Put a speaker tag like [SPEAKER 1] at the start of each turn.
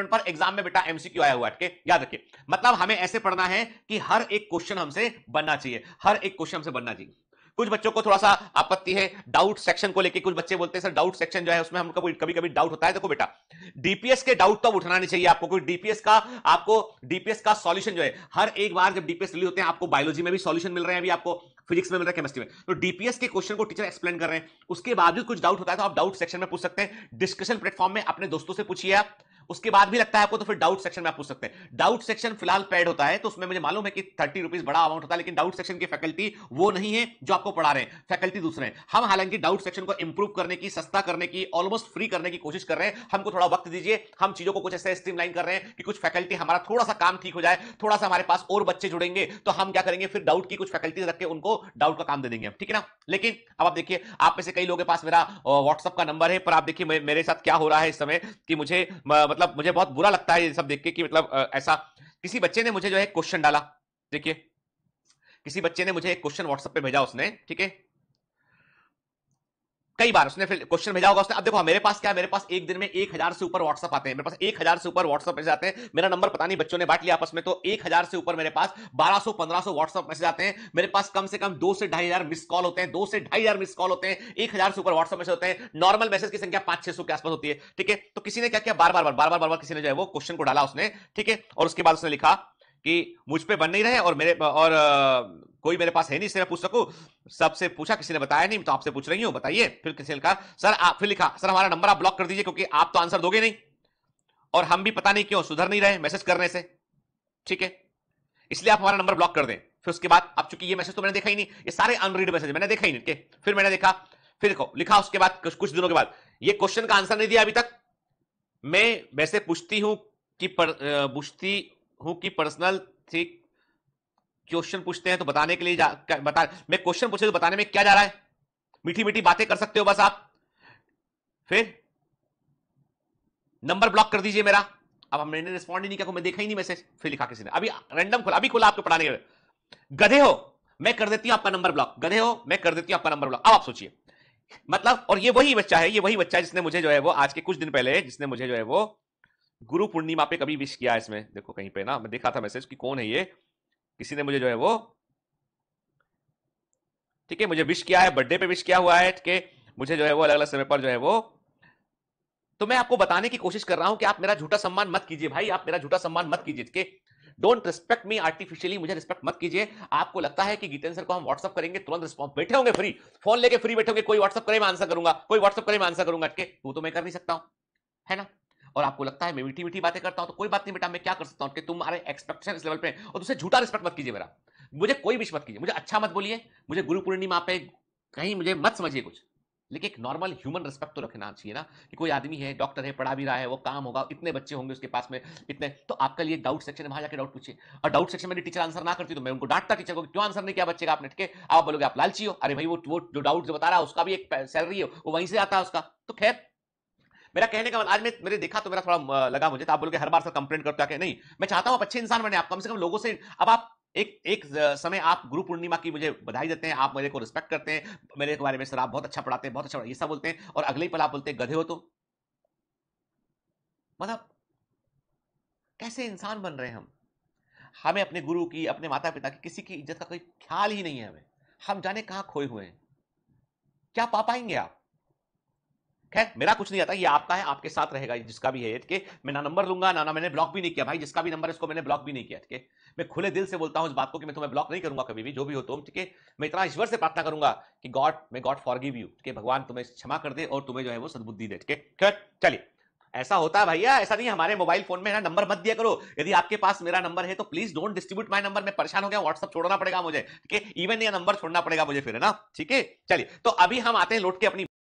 [SPEAKER 1] पर एग्जाम में बेटा एमसीक्यू आया हुआ है याद रखिए मतलब हमें ऐसे पढ़ना है कि हर एक क्वेश्चन हमसे बनना चाहिए हर एक क्वेश्चन हमसे बनना चाहिए कुछ बच्चों को थोड़ा सा आपत्ति है डाउट सेक्शन को लेके कुछ बच्चे बोलते हैं सर डाउट सेक्शन जो है उसमें हम कभी कभी डाउट होता है देखो बेटा डीपीएस के डाउट तो उठाना नहीं चाहिए आपको क्योंकि डीपीएस का आपको डीपीएस का सॉल्यूशन जो है हर एक बार जब डीपीएस रिलीज होते हैं आपको बायोलॉजी में भी सॉल्यूशन मिल रहे हैं अभी आपको फिजिक्स में मिल रहा है केमिस्ट्री में तो डीपीएस के क्वेश्चन को टीचर एक्सप्लेन कर रहे हैं उसके बावजूद कुछ डाउट होता है तो आप डाउट सेक्शन में पूछ सकते हैं डिस्कशन प्लेटफॉर्म में अपने दोस्तों से पूछिए आप उसके बाद भी लगता है आपको तो फिर डाउट सेक्शन में आप पूछ सकते हैं डाउट सेक्शन फिलहाल पेड होता है तो उसमें मुझे मालूम है कि थर्टी रुपीज बड़ा अमाउंट होता है लेकिन डाउट सेक्शन की फैकल्टी वो नहीं है जो आपको पढ़ा रहे हैं फैकल्टी दूसरे हैं हम हालांकि डाउट सेक्शन को इंप्रूव करने की सस्ता करने की ऑलमोस्ट फ्री करने की कोशिश कर रहे हैं हमको थोड़ा वक्त दीजिए हम चीजों को कुछ ऐसे स्ट्रीमलाइन कर रहे हैं कि कुछ फैकल्टी हमारा थोड़ा सा काम ठीक हो जाए थोड़ा सा हमारे पास और बच्चे जुड़ेंगे तो हम क्या करेंगे फिर डाउट की कुछ फैकल्टीज रख के उनको डाउट का काम दे देंगे ठीक है ना लेकिन अब आप देखिए आप में से कई लोगों के पास मेरा व्हाट्सअप का नंबर है पर आप देखिए मेरे साथ क्या हो रहा है इस समय कि मुझे मतलब मुझे बहुत बुरा लगता है ये सब देख के कि मतलब ऐसा किसी बच्चे ने मुझे जो है क्वेश्चन डाला देखिए किसी बच्चे ने मुझे एक क्वेश्चन व्हाट्सएप पे भेजा उसने ठीक है कई बार उसने फिर क्वेश्चन भेजा होगा उसने अब देखो मेरे पास क्या है मेरे पास एक दिन में एक हजार से ऊपर व्हाट्सअप आते हैं मेरे पास एक हजार से ऊपर व्हाट्सअप मैसेज आते हैं मेरा नंबर पता नहीं बच्चों ने बांट लिया आपस में तो एक हजार से ऊपर मेरे पास बारह सौ पंद्रह सौ व्हाट्सअप मैसेज आते हैं मेरे पास कम से कम दो से ढाई हजार मिस कॉल होते हैं दो से ढाई हजार मिस कॉल होते हैं एक हजार से ऊपर व्हाट्सअप मैसेज होते हैं नॉर्मल मैसेज की संख्या पांच छह सौ के आसपास होती है ठीक है तो किसी ने क्या किया बार बार बार बार बार बार किसी ने जो है वो क्वेश्चन को डाला उसने ठीक है और उसके बाद उसने लिखा कि मुझ पे बन नहीं रहे और मेरे और कोई मेरे पास है नहीं इससे पूछ सकूं सबसे पूछा किसी ने बताया नहीं तो आपसे पूछ रही हूं बताइए फिर किसी ने कहा सर आप फिर लिखा सर हमारा नंबर आप ब्लॉक कर दीजिए क्योंकि आप तो आंसर दोगे नहीं और हम भी पता नहीं क्यों सुधर नहीं रहे मैसेज करने से ठीक है इसलिए आप हमारा नंबर ब्लॉक कर दें फिर उसके बाद अब चूंकि ये मैसेज तो मैंने देखा ही नहीं ये सारे अनरीड मैसेज मैंने देखा ही नहीं फिर मैंने देखा फिर देखो लिखा उसके बाद कुछ, कुछ दिनों के बाद ये क्वेश्चन का आंसर नहीं दिया अभी तक मैं वैसे पूछती हूं कि पूछती हूं कि पर्सनल थी क्वेश्चन पूछते हैं तो बताने के लिए जा, बता मैं क्वेश्चन पूछे तो बताने में क्या जा रहा है मीठी मीठी बातें कर सकते हो बस आप फिर नंबर ब्लॉक कर दीजिए मेरा अब मैंने रिस्पॉन्ड ही नहीं किया मैं देखा ही नहीं मैसेज फिर लिखा किसी ने अभी रैंडम खुला अभी खुला आपको पढ़ाने के गधे हो मैं कर देती हूं आपका नंबर ब्लॉक गधे हो मैं कर देती हूं आपका नंबर ब्लॉक अब आप सोचिए मतलब और ये वही बच्चा है ये वही बच्चा है जिसने मुझे जो है वो आज के कुछ दिन पहले जिसने मुझे जो है वो गुरु पूर्णिमा पे कभी विश किया है इसमें देखो कहीं पे ना मैं देखा था मैसेज कि कौन है ये किसी ने मुझे जो है वो ठीक है मुझे विश किया है बर्थडे पे विश किया हुआ है है मुझे जो है वो अलग अलग समय पर जो है वो तो मैं आपको बताने की कोशिश कर रहा हूं कि आप मेरा झूठा सम्मान मत कीजिए भाई आप मेरा झूठा सम्मान मत कीजिए है डोंट रिस्पेक्ट मी आर्टिफिशियली मुझे रिस्पेक्ट मत कीजिए आपको लगता है कि गीतन सर को हम व्हाट्सअप करेंगे तुरंत रिस्पॉन्स बैठे होंगे फ्री फोन लेके फ्री बैठे होंगे कोई व्हाट्सअप करे मैं आंसर करूंगा कोई व्हाट्सअप करे मैं आंसर करूंगा है वो तो मैं कर नहीं सकता हूं है ना और आपको लगता है मैं मीठी मीठी बातें करता हूं तो कोई बात नहीं बेटा मैं क्या कर सकता हूँ कि तुम्हारे एक्सपेक्टेशन इस लेवल पे और तुमसे झूठा रिस्पेक्ट मत कीजिए मेरा मुझे कोई भी मत कीजिए मुझे अच्छा मत बोलिए मुझे गुरु पूर्णिमा पे कहीं मुझे मत समझिए कुछ लेकिन एक नॉर्मल ह्यूमन रिस्पेक्ट तो रखना चाहिए ना कि कोई आदमी है डॉक्टर है पढ़ा भी रहा है वो काम होगा इतने बच्चे होंगे उसके पास में इतने तो आपका लिए डाउट सेक्शन में वहां जाकर डाउट पूछिए और डाउट सेक्शन में टीचर आंसर ना करती तो मैं उनको डांटता टीचर को क्यों आंसर नहीं किया बच्चे का आपने ठीक आप बोलोगे आप लालची हो अरे भाई वो वो जो डाउट जो बता रहा है उसका भी एक सैलरी है वो वहीं से आता है उसका तो खैर मेरा कहने का मतलब, आज मैं मेरे देखा तो मेरा थोड़ा लगा मुझे तो आप के हर बार सर कंप्लेंट करते आके नहीं मैं चाहता हूँ आप अच्छे इंसान बने आप कम से कम लोगों से अब आप एक एक समय आप गुरु पूर्णिमा की मुझे बधाई देते हैं आप मेरे को रिस्पेक्ट करते हैं मेरे के बारे में सर आप बहुत अच्छा पढ़ाते हैं बहुत अच्छा ये सब बोलते हैं और अगले पल आप बोलते हैं गधे हो तो मतलब कैसे इंसान बन रहे हैं हम हमें अपने गुरु की अपने माता पिता की किसी की इज्जत का कोई ख्याल ही नहीं है हमें हम जाने कहाँ खोए हुए हैं क्या पा पाएंगे आप खैर मेरा कुछ नहीं आता ये आपका है आपके साथ रहेगा जिसका भी है के मैं ना नंबर लूंगा ना ना मैंने ब्लॉक भी नहीं किया भाई जिसका भी नंबर है इसको मैंने ब्लॉक भी नहीं किया के मैं खुले दिल से बोलता हूँ इस बात को कि मैं तुम्हें ब्लॉक नहीं करूंगा कभी भी जो भी हो तुम ठीक है मैं इतना ईश्वर से प्रार्थना करूंगा कि God may God forgive you ठीक है भगवान तुम्हें क्षमा कर दे और तुम्हें जो है वो सदबुद्धि दे ठीक है खैर चलिए ऐसा होता है भैया ऐसा नहीं हमारे मोबाइल फोन में ना नंबर मत दिया करो यदि आपके पास मेरा नंबर है तो please don't distribute my number मैं परेशान हो गया व्हाट्सअप छोड़ना पड़ेगा मुझे ठीक है इवन ये नंबर छोड़ना पड़ेगा मुझे फिर है ना ठीक है चलिए तो अभी हम आते हैं लौट के अपनी